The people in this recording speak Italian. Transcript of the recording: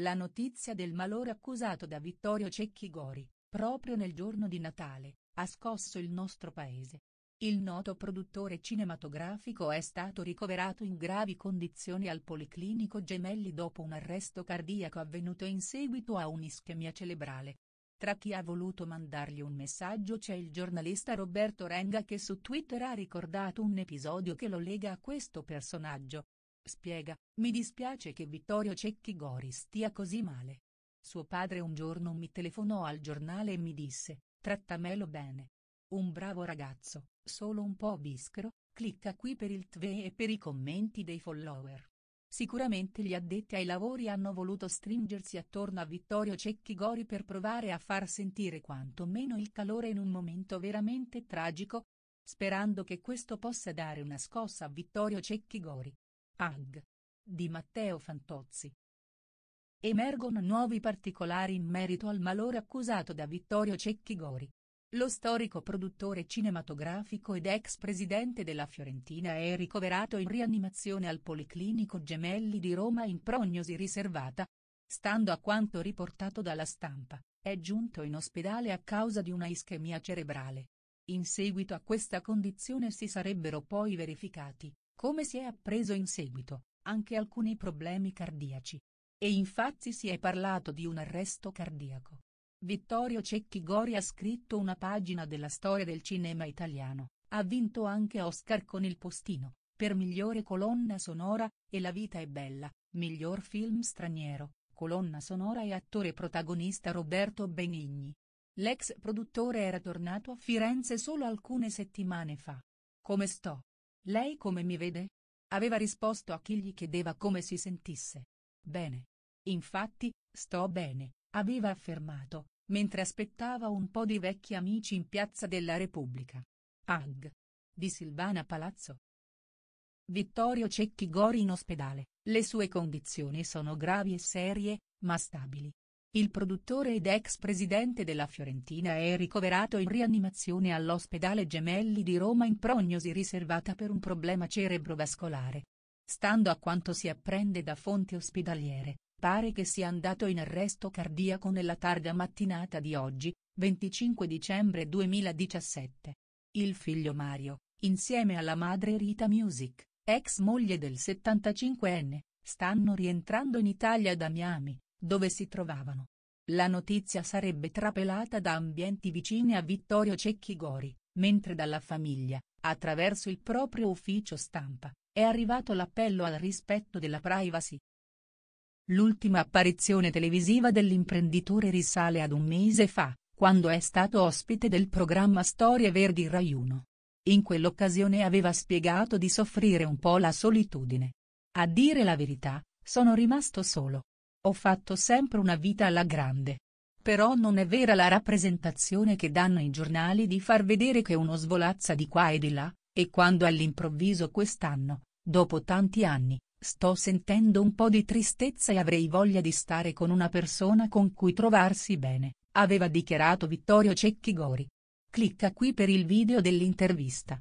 La notizia del malore accusato da Vittorio Cecchi Gori, proprio nel giorno di Natale, ha scosso il nostro paese. Il noto produttore cinematografico è stato ricoverato in gravi condizioni al Policlinico Gemelli dopo un arresto cardiaco avvenuto in seguito a un'ischemia cerebrale. Tra chi ha voluto mandargli un messaggio c'è il giornalista Roberto Renga che su Twitter ha ricordato un episodio che lo lega a questo personaggio, Spiega, mi dispiace che Vittorio Cecchi Gori stia così male. Suo padre un giorno mi telefonò al giornale e mi disse, trattamelo bene. Un bravo ragazzo, solo un po' bischero, clicca qui per il tv e per i commenti dei follower. Sicuramente gli addetti ai lavori hanno voluto stringersi attorno a Vittorio Cecchi Gori per provare a far sentire quantomeno il calore in un momento veramente tragico. Sperando che questo possa dare una scossa a Vittorio Cecchi Gori, Ag. Di Matteo Fantozzi. Emergono nuovi particolari in merito al malore accusato da Vittorio Cecchi Gori. Lo storico produttore cinematografico ed ex presidente della Fiorentina è ricoverato in rianimazione al Policlinico Gemelli di Roma in prognosi riservata. Stando a quanto riportato dalla stampa, è giunto in ospedale a causa di una ischemia cerebrale. In seguito a questa condizione si sarebbero poi verificati come si è appreso in seguito, anche alcuni problemi cardiaci. E infatti si è parlato di un arresto cardiaco. Vittorio Cecchi Gori ha scritto una pagina della storia del cinema italiano, ha vinto anche Oscar con il postino, per migliore colonna sonora, e La vita è bella, miglior film straniero, colonna sonora e attore protagonista Roberto Benigni. L'ex produttore era tornato a Firenze solo alcune settimane fa. Come sto? Lei come mi vede? Aveva risposto a chi gli chiedeva come si sentisse. Bene. Infatti, sto bene, aveva affermato, mentre aspettava un po' di vecchi amici in Piazza della Repubblica. Ag. Di Silvana Palazzo. Vittorio Cecchi Gori in ospedale, le sue condizioni sono gravi e serie, ma stabili, il produttore ed ex presidente della Fiorentina è ricoverato in rianimazione all'ospedale Gemelli di Roma in prognosi riservata per un problema cerebrovascolare. Stando a quanto si apprende da fonti ospedaliere, pare che sia andato in arresto cardiaco nella tarda mattinata di oggi, 25 dicembre 2017. Il figlio Mario, insieme alla madre Rita Music, ex moglie del 75enne, stanno rientrando in Italia da Miami, dove si trovavano. La notizia sarebbe trapelata da ambienti vicini a Vittorio Cecchi Gori, mentre dalla famiglia, attraverso il proprio ufficio stampa, è arrivato l'appello al rispetto della privacy. L'ultima apparizione televisiva dell'imprenditore risale ad un mese fa, quando è stato ospite del programma Storie Verdi Rai 1. In quell'occasione aveva spiegato di soffrire un po' la solitudine. A dire la verità, sono rimasto solo, ho fatto sempre una vita alla grande. Però non è vera la rappresentazione che danno i giornali di far vedere che uno svolazza di qua e di là, e quando all'improvviso quest'anno, dopo tanti anni, sto sentendo un po' di tristezza e avrei voglia di stare con una persona con cui trovarsi bene, aveva dichiarato Vittorio Cecchi Gori. Clicca qui per il video dell'intervista.